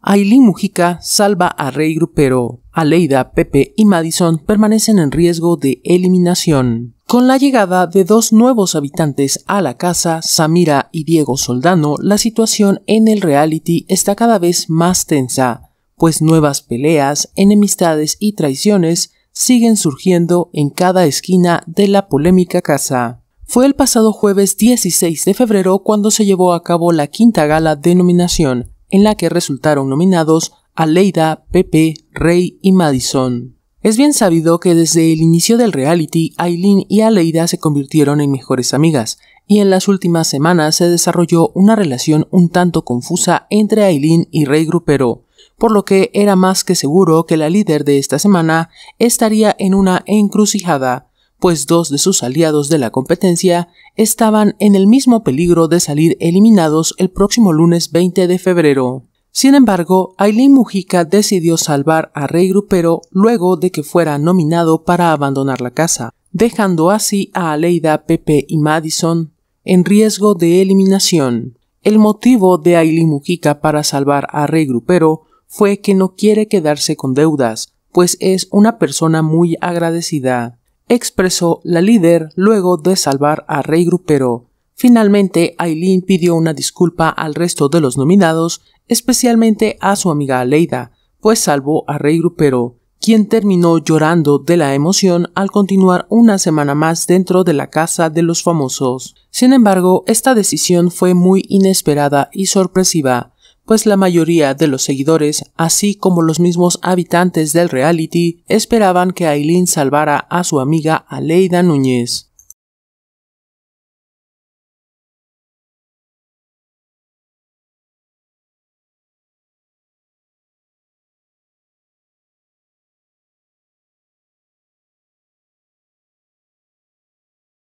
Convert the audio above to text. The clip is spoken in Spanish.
Aileen Mujica salva a Rey Grupero. Aleida, Pepe y Madison permanecen en riesgo de eliminación. Con la llegada de dos nuevos habitantes a la casa, Samira y Diego Soldano, la situación en el reality está cada vez más tensa, pues nuevas peleas, enemistades y traiciones siguen surgiendo en cada esquina de la polémica casa fue el pasado jueves 16 de febrero cuando se llevó a cabo la quinta gala de nominación, en la que resultaron nominados Aleida, Pepe, Rey y Madison. Es bien sabido que desde el inicio del reality, Aileen y Aleida se convirtieron en mejores amigas, y en las últimas semanas se desarrolló una relación un tanto confusa entre Aileen y Rey Grupero, por lo que era más que seguro que la líder de esta semana estaría en una encrucijada, pues dos de sus aliados de la competencia estaban en el mismo peligro de salir eliminados el próximo lunes 20 de febrero. Sin embargo, Aileen Mujica decidió salvar a Rey Grupero luego de que fuera nominado para abandonar la casa, dejando así a Aleida, Pepe y Madison en riesgo de eliminación. El motivo de Aileen Mujica para salvar a Rey Grupero fue que no quiere quedarse con deudas, pues es una persona muy agradecida expresó la líder luego de salvar a Rey Grupero. Finalmente, Aileen pidió una disculpa al resto de los nominados, especialmente a su amiga Aleida, pues salvó a Rey Grupero, quien terminó llorando de la emoción al continuar una semana más dentro de la casa de los famosos. Sin embargo, esta decisión fue muy inesperada y sorpresiva, pues la mayoría de los seguidores, así como los mismos habitantes del reality, esperaban que Aileen salvara a su amiga Aleida Núñez.